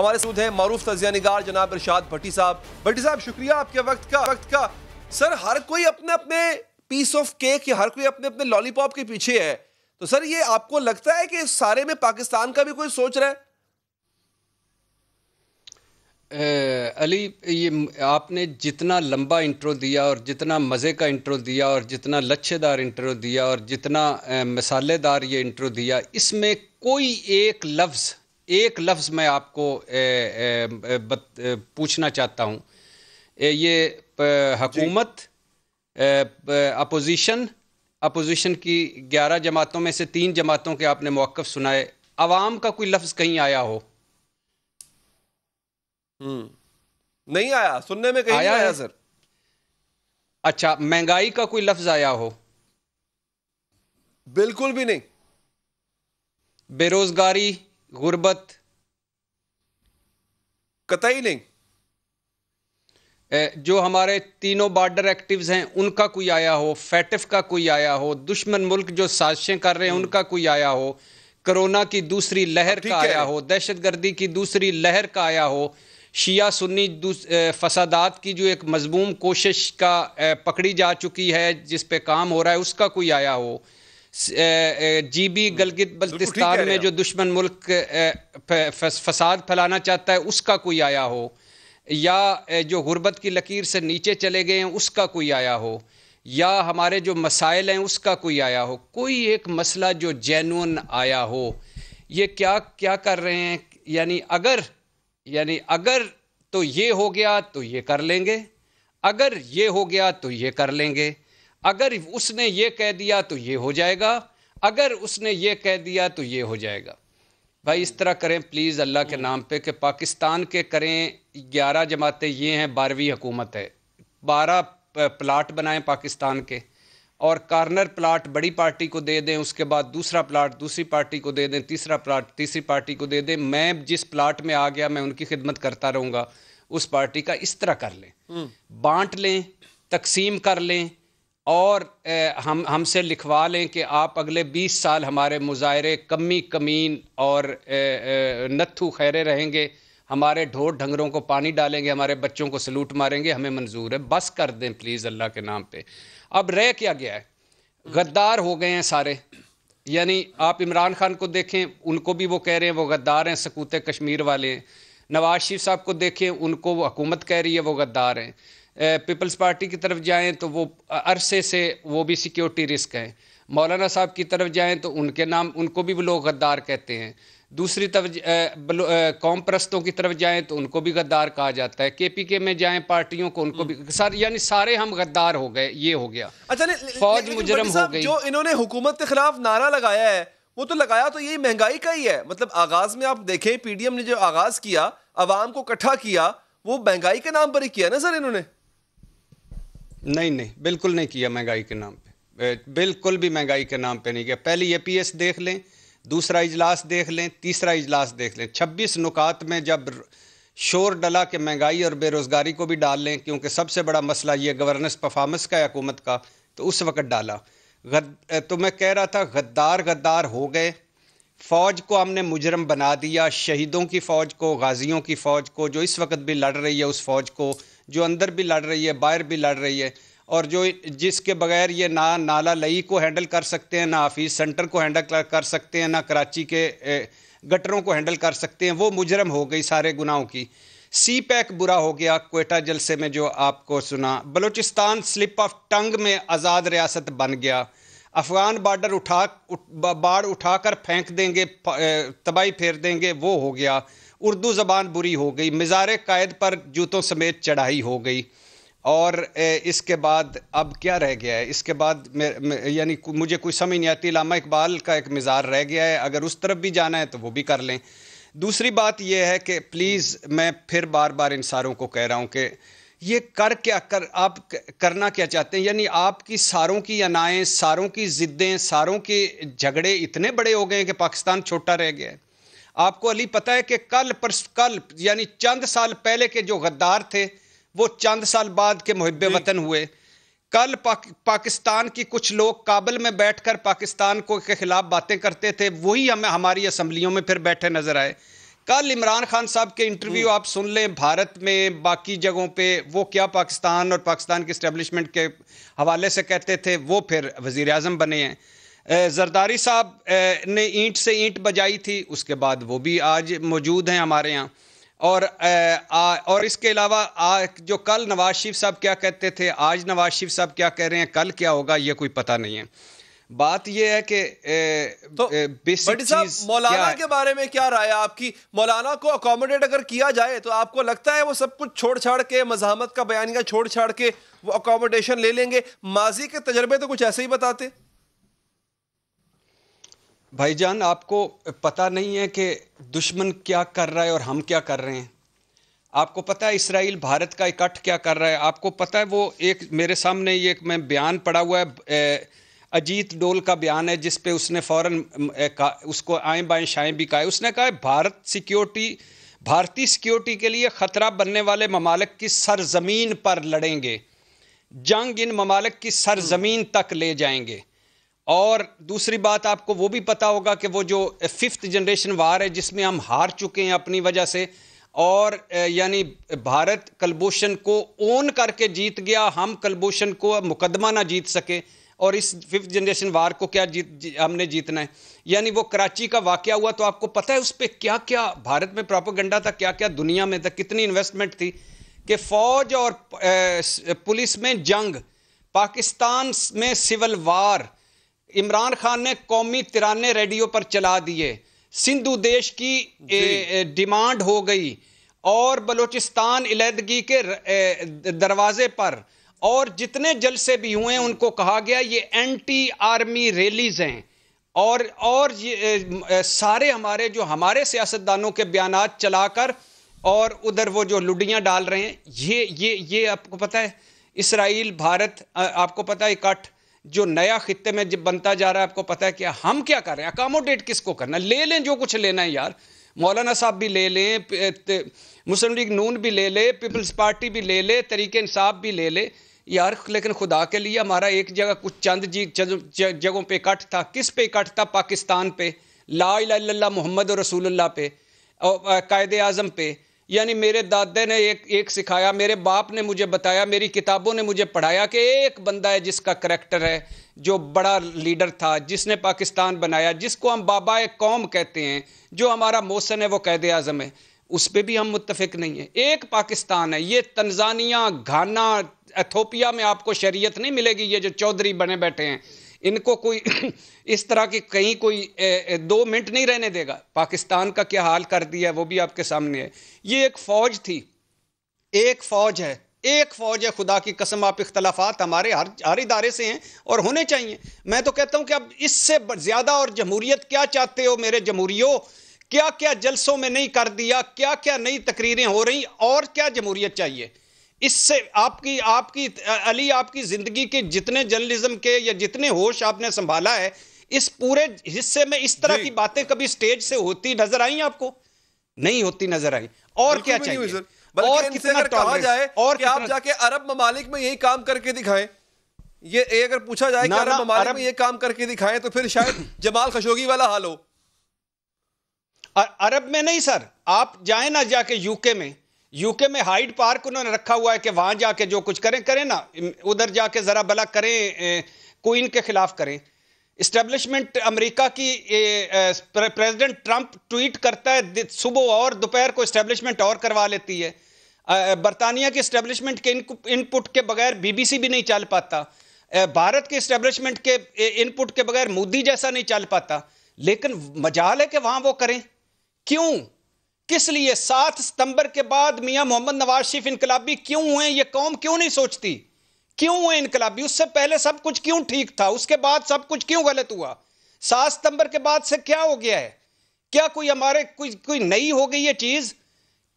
हमारे सूद है मरूफ तजिया निगार जनाब इरशाद भट्टी साहब भट्टी साहब शुक्रिया आपके वक्त का वक्त का सर हर कोई अपने अपने पीस ऑफ केक या हर कोई अपने अपने लॉलीपॉप के पीछे है तो सर ये आपको लगता है कि सारे में पाकिस्तान का भी कोई सोच रहा है ए, अली ये आपने जितना लंबा इंट्रो दिया और जितना मज़े का इंट्रो दिया और जितना लच्छेदार इंट्रो दिया और जितना मसालेदार ये इंट्रो दिया इसमें कोई एक लफ्ज़ एक लफ्ज़ मैं आपको ए, ए, बत, ए, पूछना चाहता हूँ ये हकूमत अपोजिशन अपोजिशन की ग्यारह जमातों में से तीन जमातों के आपने मौक़ सुनाए आवाम का कोई लफ्ज़ कहीं आया हो हम्म, नहीं आया सुनने में कहीं आया, आया सर अच्छा महंगाई का कोई लफ्ज़ आया हो बिल्कुल भी नहीं बेरोज़गारी गुर्बत कतई नहीं जो हमारे तीनों बॉर्डर एक्टिव्स हैं उनका कोई आया हो फैटफ का कोई आया हो दुश्मन मुल्क जो साजिशें कर रहे हैं हम्म। उनका कोई आया हो कोरोना की दूसरी लहर का आया हो दहशतगर्दी की दूसरी लहर का आया हो शिया सुन्नी फसादात की जो एक मजमूम कोशिश का पकड़ी जा चुकी है जिस पे काम हो रहा है उसका कोई आया हो जीबी हम्म। गलगित बल्तिस्तान में जो दुश्मन मुल्क फसाद फैलाना चाहता है उसका कोई आया हो या जो गुर्बत की लकीर से नीचे चले गए हैं उसका कोई आया हो या हमारे जो मसाइल हैं उसका कोई आया हो कोई एक मसला जो जैन आया हो ये क्या क्या कर रहे हैं यानी अगर यानी अगर तो ये हो गया तो ये कर लेंगे अगर ये हो गया तो ये कर लेंगे अगर उसने ये कह दिया तो ये हो जाएगा अगर उसने ये कह दिया तो ये हो जाएगा भाई इस तरह करें प्लीज़ अल्लाह के नाम पे कि पाकिस्तान के करें ग्यारह जमातें ये हैं बारहवीं हुकूमत है बारह प्लाट बनाएं पाकिस्तान के और कार्नर प्लाट बड़ी पार्टी को दे दें उसके बाद दूसरा प्लाट दूसरी पार्टी को दे दें तीसरा प्लाट तीसरी पार्टी को दे दें मैं जिस प्लाट में आ गया मैं उनकी खिदमत करता रहूँगा उस पार्टी का इस तरह कर लें हम्म। बांट लें तकसीम कर लें और हम हमसे लिखवा लें कि आप अगले 20 साल हमारे मुजाहरे कमी कमीन और नत्थू खैरे रहेंगे हमारे ढोर ढंगरों को पानी डालेंगे हमारे बच्चों को सलूट मारेंगे हमें मंजूर है बस कर दें प्लीज़ अल्लाह के नाम पे अब रह क्या गया है गद्दार हो गए हैं सारे यानी आप इमरान खान को देखें उनको भी वो कह रहे हैं वो गद्दार हैं सकूत कश्मीर वाले हैं नवाज शरीफ साहब को देखें उनको वो हुकूमत कह रही है वो गद्दार हैं पीपल्स पार्टी की तरफ जाएं तो वो अरसे से वो भी सिक्योरिटी रिस्क हैं मौलाना साहब की तरफ जाएं तो उनके नाम उनको भी लोग गद्दार कहते हैं दूसरी तरफ कौम परस्तों की तरफ जाएं तो उनको भी गद्दार कहा जाता है केपीके में जाएं पार्टियों को उनको भी हम्म। सार, यानी सारे हम गद्दार हो गए ये हो गया अच्छा ले, ले, फौज ले, मुजरम हो गई जो इन्होंने हुकूमत के खिलाफ नारा लगाया है वो तो लगाया तो यही महंगाई का ही है मतलब आगाज में आप देखें पीडीएम ने जो आगाज किया आवाम को इकट्ठा किया वो महंगाई के नाम पर ही किया ना सर इन्होंने नहीं नहीं बिल्कुल नहीं किया महंगाई के नाम पे बिल्कुल भी महंगाई के नाम पे नहीं किया पहले ये पी एस देख लें दूसरा इजलास देख लें तीसरा इजलास देख लें छब्बीस नुकात में जब शोर डला के महंगाई और बेरोज़गारी को भी डाल लें क्योंकि सबसे बड़ा मसला ये गवर्नेंस परफॉर्मेंस का है हुकूमत का तो उस वक़्त डाला गद, तो मैं कह रहा था गद्दार गद्दार हो गए फ़ौज को हमने मुजरम बना दिया शहीदों की फ़ौज को गाजियों की फ़ौज को जो इस वक्त भी लड़ रही है उस फ़ौज को जो अंदर भी लड़ रही है बाहर भी लड़ रही है और जो जिसके बगैर ये ना नाला लई को हैंडल कर सकते हैं ना हफीज़ सेंटर को हैंडल कर सकते हैं ना कराची के गटरों को हैंडल कर सकते हैं वो मुजरम हो गई सारे गुनाहों की सी पैक बुरा हो गया कोयटा जलसे में जो आपको सुना बलूचिस्तान स्लिप ऑफ टंग में आज़ाद रियासत बन गया अफगान बार्डर उठा उठ, बाढ़ उठाकर फेंक देंगे तबाही फेर देंगे वो हो गया उर्दू ज़बान बुरी हो गई मज़ार कायद पर जूतों समेत चढ़ाई हो गई और इसके बाद अब क्या रह गया है इसके बाद यानी मुझे कोई समझ नहीं आती लामा इकबाल का एक मज़ार रह गया है अगर उस तरफ भी जाना है तो वो भी कर लें दूसरी बात यह है कि प्लीज़ मैं फिर बार बार इन सारों को कह रहा हूँ कि ये कर क्या कर आप करना क्या चाहते हैं यानी आपकी सारों की अनाएँ सारों की ज़िद्दें सारों के झगड़े इतने बड़े हो गए हैं कि पाकिस्तान छोटा रह गया है आपको अली पता है कि कल पर कल यानी चंद साल पहले के जो गद्दार थे वो चंद साल बाद के मुहब वतन हुए कल पाक, पाकिस्तान की कुछ लोग काबल में बैठकर पाकिस्तान को के खिलाफ बातें करते थे वही हमें हमारी असम्बलियों में फिर बैठे नजर आए कल इमरान खान साहब के इंटरव्यू आप सुन लें भारत में बाकी जगहों पे वो क्या पाकिस्तान और पाकिस्तान के इस्टेब्लिशमेंट के हवाले से कहते थे वो फिर वजीर बने हैं जरदारी साहब ने ईंट से ईंट बजाई थी उसके बाद वो भी आज मौजूद हैं हमारे यहाँ और आ, और इसके अलावा जो कल नवाज शरीफ साहब क्या कहते थे आज नवाज शरीफ साहब क्या कह रहे हैं कल क्या होगा ये कोई पता नहीं है बात यह है कि तो मौलाना के बारे में क्या राय आपकी मौलाना को अकोमोडेट अगर किया जाए तो आपको लगता है वो सब कुछ छोड़ छाड़ के मजामत का बयानिया छोड़ छाड़ के वो अकोमोडेशन ले लेंगे माजी के तजर्बे तो कुछ ऐसे ही बताते भाईजान आपको पता नहीं है कि दुश्मन क्या कर रहा है और हम क्या कर रहे हैं आपको पता है इसराइल भारत का इकट्ठ क्या कर रहा है आपको पता है वो एक मेरे सामने ये एक मैं बयान पड़ा हुआ है अजीत डोल का बयान है जिस पे उसने फौरन उसको आए बाएं शाएँ भी कहा उसने कहा भारत सिक्योरिटी भारतीय सिक्योरिटी के लिए ख़तरा बनने वाले ममालक की सरजमीन पर लड़ेंगे जंग इन ममालक की सरजमीन तक ले जाएंगे और दूसरी बात आपको वो भी पता होगा कि वो जो फिफ्थ जनरेशन वार है जिसमें हम हार चुके हैं अपनी वजह से और यानी भारत कलभूषण को ओन करके जीत गया हम कलभूषण को मुकदमा ना जीत सके और इस फिफ्थ जनरेशन वार को क्या जीत जी, हमने जीतना है यानी वो कराची का वाक़ हुआ तो आपको पता है उस पर क्या क्या भारत में प्रापोगंडा था क्या क्या दुनिया में था कितनी इन्वेस्टमेंट थी कि फ़ौज और पुलिस में जंग पाकिस्तान में सिविल वार इमरान खान ने कौमी तिरानवे रेडियो पर चला दिए सिंधु देश की डिमांड हो गई और बलूचिस्तान इलेदगी के दरवाजे पर और जितने जलसे भी हुए उनको कहा गया ये एंटी आर्मी रैलीज हैं और और ये, सारे हमारे जो हमारे सियासतदानों के बयान चलाकर और उधर वो जो लुडियां डाल रहे हैं ये ये ये आपको पता है इसराइल भारत आपको पता है इकट्ठ जो नया खत्े में जब बनता जा रहा है आपको पता है कि हम क्या कर रहे हैं अकामोडेट किसको करना ले लें जो कुछ लेना है यार मौलाना साहब भी ले लें मुस्लिम लीग नून भी ले ले पीपल्स पार्टी भी ले ले तरीके इंसाफ भी ले ले यार लेकिन खुदा के लिए हमारा एक जगह कुछ चंद जी जगहों पे इकट्ठ था किस पे इकट्ठ था पाकिस्तान पे ला मोहम्मद रसूल्ला पे और कायद अज़म पे यानी मेरे दादे ने एक एक सिखाया मेरे बाप ने मुझे बताया मेरी किताबों ने मुझे पढ़ाया कि एक बंदा है जिसका करेक्टर है जो बड़ा लीडर था जिसने पाकिस्तान बनाया जिसको हम बाबा कौम कहते हैं जो हमारा मोहसन है वो कैद आज़म है उस पर भी हम मुतफिक नहीं हैं एक पाकिस्तान है ये तंजानिया घाना एथोपिया में आपको शरीय नहीं मिलेगी ये जो चौधरी बने बैठे हैं इनको कोई इस तरह की कहीं कोई दो मिनट नहीं रहने देगा पाकिस्तान का क्या हाल कर दिया वो भी आपके सामने है ये एक फ़ौज थी एक फ़ौज है एक फ़ौज है खुदा की कसम आप इख्तलाफात हमारे हर हर इदारे से हैं और होने चाहिए मैं तो कहता हूं कि अब इससे ज़्यादा और जमहूरियत क्या चाहते हो मेरे जमहूरियो क्या क्या जलसों में नहीं कर दिया क्या क्या नई तकरीरें हो रही और क्या जमहूरियत चाहिए इससे आपकी आपकी अली आपकी ज़िंदगी के जितने जर्नलिज्म के या जितने होश आपने संभाला है इस पूरे हिस्से में इस तरह की बातें कभी स्टेज से होती नजर आई आपको नहीं होती नजर आई और क्या चाहिए और कितना कहा जाए और कि आप जाके अरब ममालिक में यही काम करके दिखाएं ये अगर पूछा जाए कि अरब ममालिक में ये काम करके दिखाएं तो फिर शायद जमाल खशोगी वाला हाल हो अरब में नहीं सर आप जाए ना जाके यूके में यूके में हाइड पार्क उन्होंने रखा हुआ है कि वहां जाके जो कुछ करें करें ना उधर जाके जरा भला करें क्वीन के खिलाफ करें इस्टेब्लिशमेंट अमेरिका की प्रेसिडेंट ट्रंप ट्वीट करता है सुबह और दोपहर को इस्टेब्लिशमेंट और करवा लेती है बरतानिया की इस्टेब्लिशमेंट के इनपुट के बगैर बीबीसी भी नहीं चल पाता भारत के इस्टेब्लिशमेंट के इनपुट के बगैर मोदी जैसा नहीं चल पाता लेकिन मजाल है कि वहां वो करें क्यों किस लिए सात सितंबर के बाद मियां मोहम्मद नवाज शरीफ इनकलाबी क्यों हुए ये कौम क्यों नहीं सोचती क्यों हुए इनकलाबी उससे पहले सब कुछ क्यों ठीक था उसके बाद सब कुछ क्यों गलत हुआ सात सितंबर के बाद से क्या हो गया है क्या कोई हमारे कोई कोई नई हो गई है चीज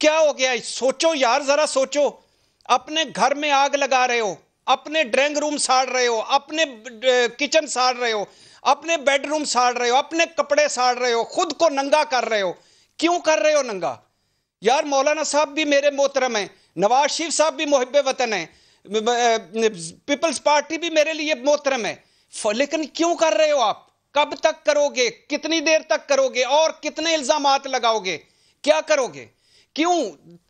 क्या हो गया है सोचो यार जरा सोचो अपने घर में आग लगा रहे हो अपने ड्राइंग रूम साड़ रहे हो अपने किचन साड़ रहे हो अपने बेडरूम साड़ रहे हो अपने कपड़े साड़ रहे हो खुद को नंगा कर रहे हो क्यों कर रहे हो नंगा यार मौलाना साहब भी मेरे मोहतरम हैं नवाज शरीफ साहब भी मुहब वतन है पीपल्स पार्टी भी मेरे लिए मोहतरम है लेकिन क्यों कर रहे हो आप कब तक करोगे कितनी देर तक करोगे और कितने इल्जाम लगाओगे क्या करोगे क्यों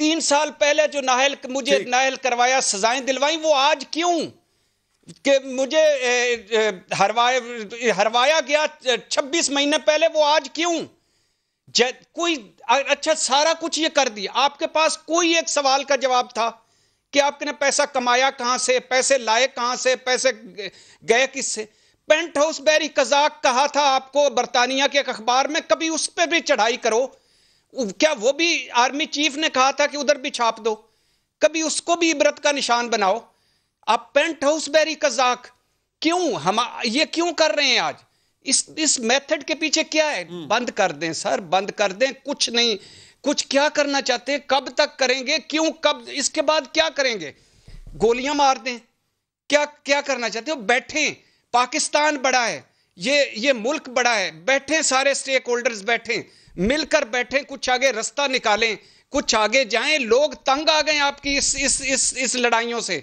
तीन साल पहले जो नाहल मुझे नाहल करवाया सजाएं दिलवाई वो आज क्यों कि मुझे हरवाया हरवाया गया 26 महीने पहले वो आज क्यों कोई अच्छा सारा कुछ ये कर दिया आपके पास कोई एक सवाल का जवाब था कि आपने पैसा कमाया कहां से पैसे लाए कहां से पैसे गए किससे पेंट हाउस बैरी कजाक कहा था आपको बर्तानिया के अखबार में कभी उस पर भी चढ़ाई करो क्या वो भी आर्मी चीफ ने कहा था कि उधर भी छाप दो कभी उसको भी इबरत का निशान बनाओ आप पेंट हाउस बैरी कजाक क्यों हम ये क्यों कर रहे हैं आज इस इस मेथड के पीछे क्या है हम्म। बंद कर दें सर बंद कर दें कुछ नहीं कुछ क्या करना चाहते हैं कब तक करेंगे क्यों कब इसके बाद क्या करेंगे गोलियां मार दें क्या क्या करना चाहते हो बैठे पाकिस्तान बड़ा है ये ये मुल्क बड़ा है बैठे सारे स्टेक होल्डर्स बैठे मिलकर बैठे कुछ आगे रास्ता निकालें कुछ आगे जाएं लोग तंग आ गए आपकी इस इस इस इस लड़ाइयों से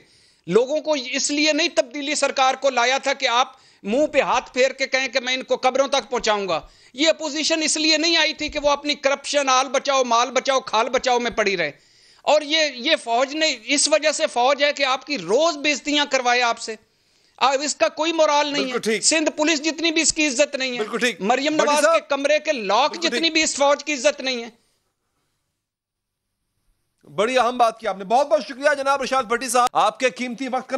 लोगों को इसलिए नहीं तब्दीली सरकार को लाया था कि आप मुंह पे हाथ फेर के कहें कि मैं इनको कब्रों तक पहुंचाऊंगा ये अपोजिशन इसलिए नहीं आई थी कि वो अपनी करप्शन आल बचाओ माल बचाओ खाल बचाओ में पड़ी रहे और ये ये फौज ने इस वजह से फौज है कि आपकी रोज बेजतियां करवाए आपसे अब इसका कोई मोराल नहीं है सिंध पुलिस जितनी भी इसकी इज्जत नहीं है मरियम नवाज के कमरे के लॉक जितनी भी इस फौज की इज्जत नहीं है बड़ी अहम बात की आपने बहुत बहुत शुक्रिया जनाब रशाद भट्टी साहब आपके कीमती वक्त का